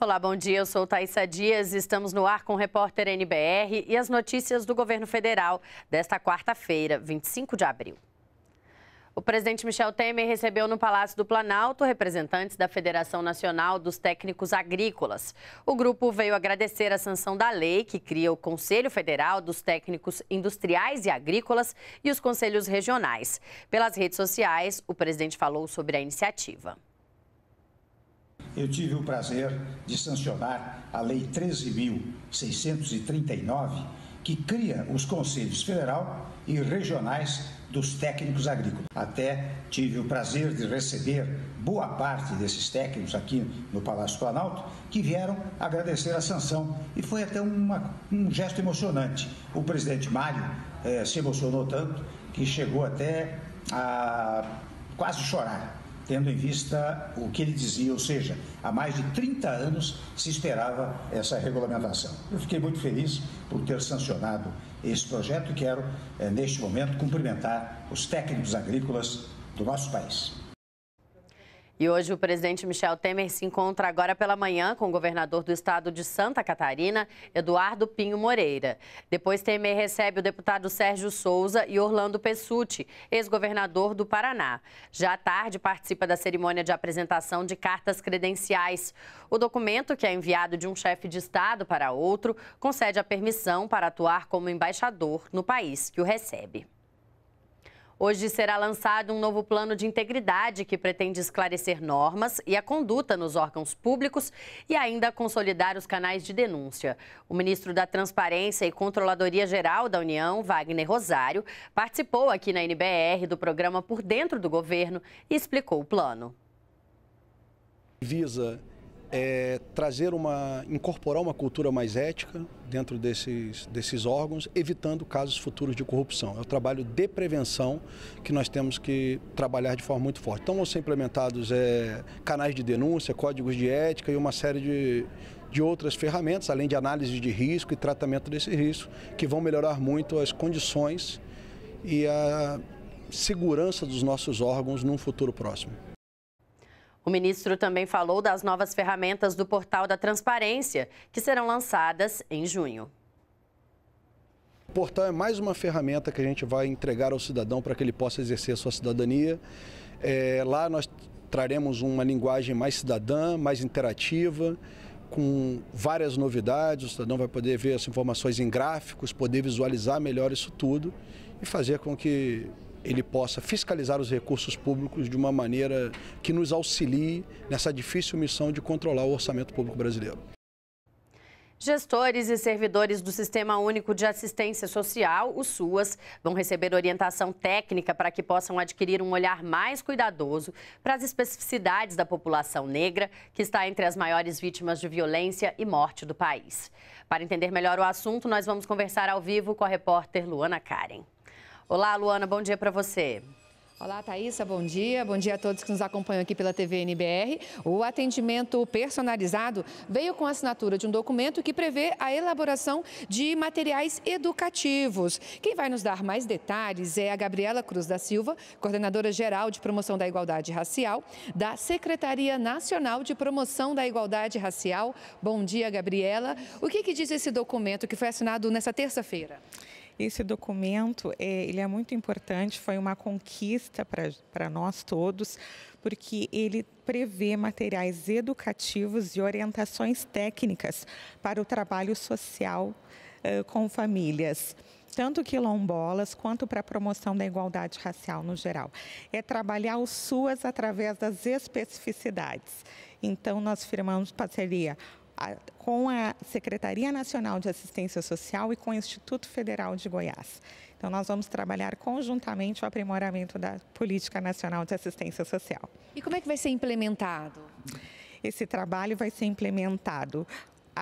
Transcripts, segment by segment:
Olá, bom dia. Eu sou Thaisa Dias. Estamos no ar com o repórter NBR e as notícias do governo federal desta quarta-feira, 25 de abril. O presidente Michel Temer recebeu no Palácio do Planalto representantes da Federação Nacional dos Técnicos Agrícolas. O grupo veio agradecer a sanção da lei que cria o Conselho Federal dos Técnicos Industriais e Agrícolas e os conselhos regionais. Pelas redes sociais, o presidente falou sobre a iniciativa eu tive o prazer de sancionar a Lei 13.639, que cria os conselhos federal e regionais dos técnicos agrícolas. Até tive o prazer de receber boa parte desses técnicos aqui no Palácio Planalto, que vieram agradecer a sanção. E foi até uma, um gesto emocionante. O presidente Mário eh, se emocionou tanto que chegou até a quase chorar tendo em vista o que ele dizia, ou seja, há mais de 30 anos se esperava essa regulamentação. Eu fiquei muito feliz por ter sancionado esse projeto e quero, eh, neste momento, cumprimentar os técnicos agrícolas do nosso país. E hoje o presidente Michel Temer se encontra agora pela manhã com o governador do estado de Santa Catarina, Eduardo Pinho Moreira. Depois Temer recebe o deputado Sérgio Souza e Orlando Pessuti, ex-governador do Paraná. Já à tarde participa da cerimônia de apresentação de cartas credenciais. O documento, que é enviado de um chefe de estado para outro, concede a permissão para atuar como embaixador no país que o recebe. Hoje será lançado um novo plano de integridade que pretende esclarecer normas e a conduta nos órgãos públicos e ainda consolidar os canais de denúncia. O ministro da Transparência e Controladoria Geral da União, Wagner Rosário, participou aqui na NBR do programa Por Dentro do Governo e explicou o plano. Visa é, trazer uma, incorporar uma cultura mais ética dentro desses, desses órgãos, evitando casos futuros de corrupção. É o trabalho de prevenção que nós temos que trabalhar de forma muito forte. Então vão ser implementados é, canais de denúncia, códigos de ética e uma série de, de outras ferramentas, além de análise de risco e tratamento desse risco, que vão melhorar muito as condições e a segurança dos nossos órgãos num futuro próximo. O ministro também falou das novas ferramentas do Portal da Transparência, que serão lançadas em junho. O portal é mais uma ferramenta que a gente vai entregar ao cidadão para que ele possa exercer a sua cidadania. É, lá nós traremos uma linguagem mais cidadã, mais interativa, com várias novidades. O cidadão vai poder ver as informações em gráficos, poder visualizar melhor isso tudo e fazer com que ele possa fiscalizar os recursos públicos de uma maneira que nos auxilie nessa difícil missão de controlar o orçamento público brasileiro. Gestores e servidores do Sistema Único de Assistência Social, o SUAS, vão receber orientação técnica para que possam adquirir um olhar mais cuidadoso para as especificidades da população negra, que está entre as maiores vítimas de violência e morte do país. Para entender melhor o assunto, nós vamos conversar ao vivo com a repórter Luana Karen. Olá, Luana, bom dia para você. Olá, Thaisa, bom dia. Bom dia a todos que nos acompanham aqui pela TV NBR. O atendimento personalizado veio com a assinatura de um documento que prevê a elaboração de materiais educativos. Quem vai nos dar mais detalhes é a Gabriela Cruz da Silva, coordenadora geral de promoção da igualdade racial, da Secretaria Nacional de Promoção da Igualdade Racial. Bom dia, Gabriela. O que, que diz esse documento que foi assinado nessa terça-feira? Esse documento é, ele é muito importante, foi uma conquista para nós todos, porque ele prevê materiais educativos e orientações técnicas para o trabalho social uh, com famílias tanto quilombolas quanto para a promoção da igualdade racial no geral. É trabalhar os SUAS através das especificidades. Então, nós firmamos parceria a, com a Secretaria Nacional de Assistência Social e com o Instituto Federal de Goiás. Então, nós vamos trabalhar conjuntamente o aprimoramento da Política Nacional de Assistência Social. E como é que vai ser implementado? Esse trabalho vai ser implementado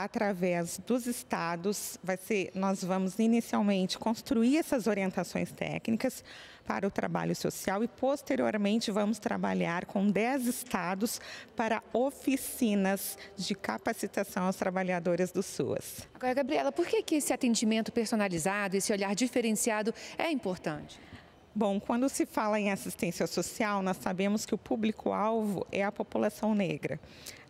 através dos estados, vai ser, nós vamos inicialmente construir essas orientações técnicas para o trabalho social e posteriormente vamos trabalhar com 10 estados para oficinas de capacitação aos trabalhadores do SUAS. Agora, Gabriela, por que, que esse atendimento personalizado, esse olhar diferenciado é importante? Bom, quando se fala em assistência social, nós sabemos que o público-alvo é a população negra.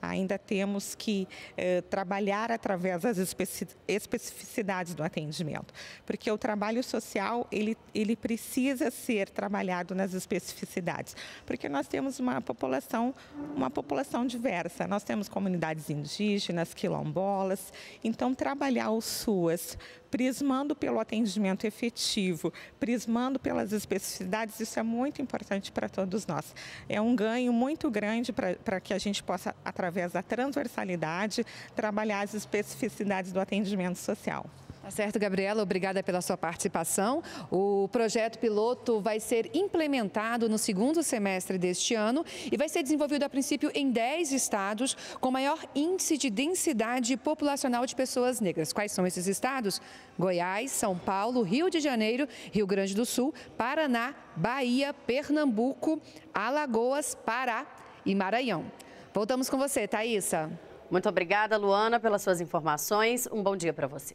Ainda temos que eh, trabalhar através das especi especificidades do atendimento, porque o trabalho social ele, ele precisa ser trabalhado nas especificidades, porque nós temos uma população uma população diversa, nós temos comunidades indígenas, quilombolas, então trabalhar os SUAS prismando pelo atendimento efetivo, prismando pelas especificidades, isso é muito importante para todos nós. É um ganho muito grande para que a gente possa, através da transversalidade, trabalhar as especificidades do atendimento social. Tá certo, Gabriela, obrigada pela sua participação. O projeto piloto vai ser implementado no segundo semestre deste ano e vai ser desenvolvido a princípio em 10 estados com maior índice de densidade populacional de pessoas negras. Quais são esses estados? Goiás, São Paulo, Rio de Janeiro, Rio Grande do Sul, Paraná, Bahia, Pernambuco, Alagoas, Pará e Maranhão. Voltamos com você, Thaisa. Muito obrigada, Luana, pelas suas informações. Um bom dia para você.